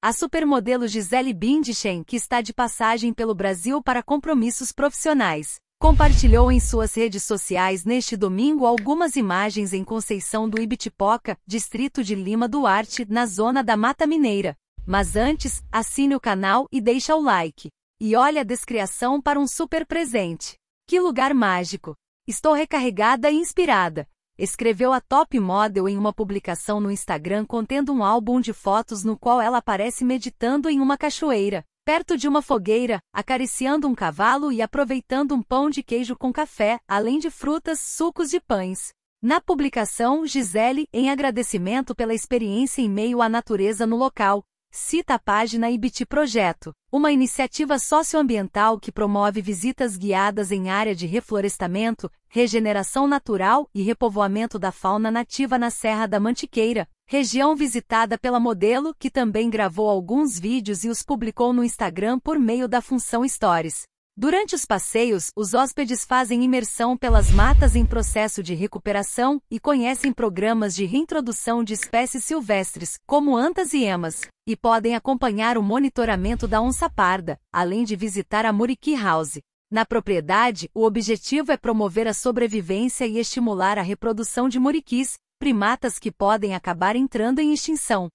A supermodelo Gisele Bündchen, que está de passagem pelo Brasil para compromissos profissionais, compartilhou em suas redes sociais neste domingo algumas imagens em Conceição do Ibitipoca, distrito de Lima Duarte, na zona da Mata Mineira. Mas antes, assine o canal e deixa o like. E olha a descrição para um super presente. Que lugar mágico! Estou recarregada e inspirada escreveu a top model em uma publicação no Instagram contendo um álbum de fotos no qual ela aparece meditando em uma cachoeira, perto de uma fogueira, acariciando um cavalo e aproveitando um pão de queijo com café, além de frutas, sucos e pães. Na publicação, Gisele, em agradecimento pela experiência em meio à natureza no local, Cita a página IBIT Projeto, uma iniciativa socioambiental que promove visitas guiadas em área de reflorestamento, regeneração natural e repovoamento da fauna nativa na Serra da Mantiqueira, região visitada pela modelo que também gravou alguns vídeos e os publicou no Instagram por meio da função Stories. Durante os passeios, os hóspedes fazem imersão pelas matas em processo de recuperação e conhecem programas de reintrodução de espécies silvestres, como antas e emas, e podem acompanhar o monitoramento da onça parda, além de visitar a Muriqui House. Na propriedade, o objetivo é promover a sobrevivência e estimular a reprodução de muriquis, primatas que podem acabar entrando em extinção.